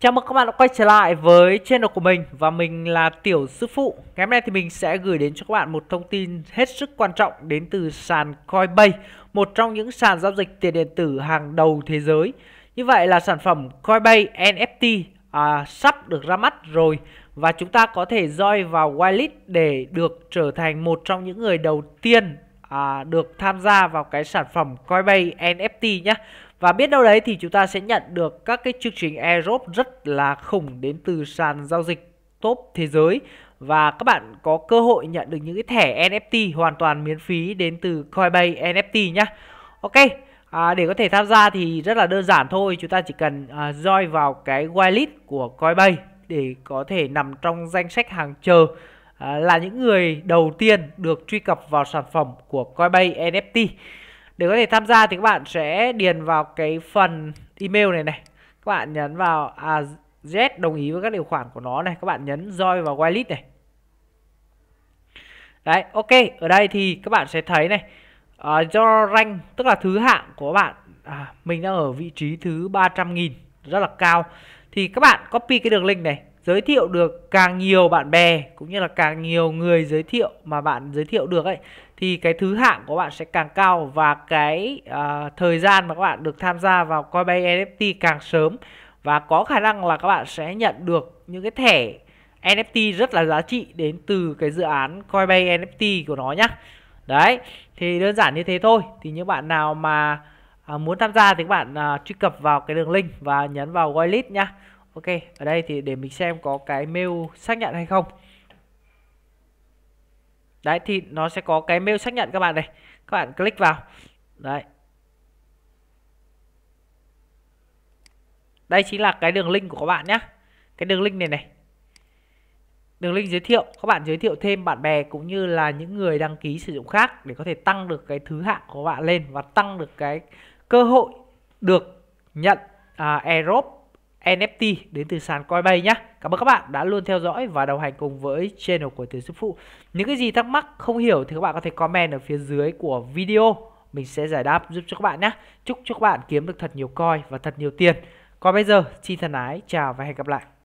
Chào mừng các bạn đã quay trở lại với channel của mình và mình là Tiểu Sư Phụ. Ngày hôm nay thì mình sẽ gửi đến cho các bạn một thông tin hết sức quan trọng đến từ sàn Coinbase, một trong những sàn giao dịch tiền điện tử hàng đầu thế giới. Như vậy là sản phẩm Coinbase NFT à, sắp được ra mắt rồi và chúng ta có thể join vào whitelist để được trở thành một trong những người đầu tiên à, được tham gia vào cái sản phẩm Coinbase NFT nhé. Và biết đâu đấy thì chúng ta sẽ nhận được các cái chương trình airdrop rất là khủng đến từ sàn giao dịch top thế giới và các bạn có cơ hội nhận được những cái thẻ NFT hoàn toàn miễn phí đến từ Coinbase NFT nhá. Ok, à, để có thể tham gia thì rất là đơn giản thôi, chúng ta chỉ cần à, join vào cái whitelist của Coinbase để có thể nằm trong danh sách hàng chờ à, là những người đầu tiên được truy cập vào sản phẩm của Coinbase NFT để có thể tham gia thì các bạn sẽ điền vào cái phần email này này các bạn nhấn vào à, Z đồng ý với các điều khoản của nó này các bạn nhấn join vào whitelist này đấy ok ở đây thì các bạn sẽ thấy này à, do rank tức là thứ hạng của bạn à, mình đang ở vị trí thứ 300.000 rất là cao thì các bạn copy cái đường link này giới thiệu được càng nhiều bạn bè cũng như là càng nhiều người giới thiệu mà bạn giới thiệu được ấy thì cái thứ hạng của bạn sẽ càng cao và cái uh, thời gian mà các bạn được tham gia vào Coinbase NFT càng sớm và có khả năng là các bạn sẽ nhận được những cái thẻ NFT rất là giá trị đến từ cái dự án Coinbase NFT của nó nhá. Đấy, thì đơn giản như thế thôi. Thì những bạn nào mà à, muốn tham gia thì các bạn à, truy cập vào cái đường link và nhấn vào whitelist nhá ok ở đây thì để mình xem có cái mail xác nhận hay không đấy thì nó sẽ có cái mail xác nhận các bạn này các bạn click vào đấy đây chính là cái đường link của các bạn nhé cái đường link này này đường link giới thiệu các bạn giới thiệu thêm bạn bè cũng như là những người đăng ký sử dụng khác để có thể tăng được cái thứ hạng của bạn lên và tăng được cái cơ hội được nhận à, airdrop NFT đến từ sàn Coinbase nhé. Cảm ơn các bạn đã luôn theo dõi và đồng hành cùng với channel của Tiến Sư Phụ. Những cái gì thắc mắc không hiểu thì các bạn có thể comment ở phía dưới của video. Mình sẽ giải đáp giúp cho các bạn nhé. Chúc cho các bạn kiếm được thật nhiều coin và thật nhiều tiền. Còn bây giờ, xin thân ái, chào và hẹn gặp lại.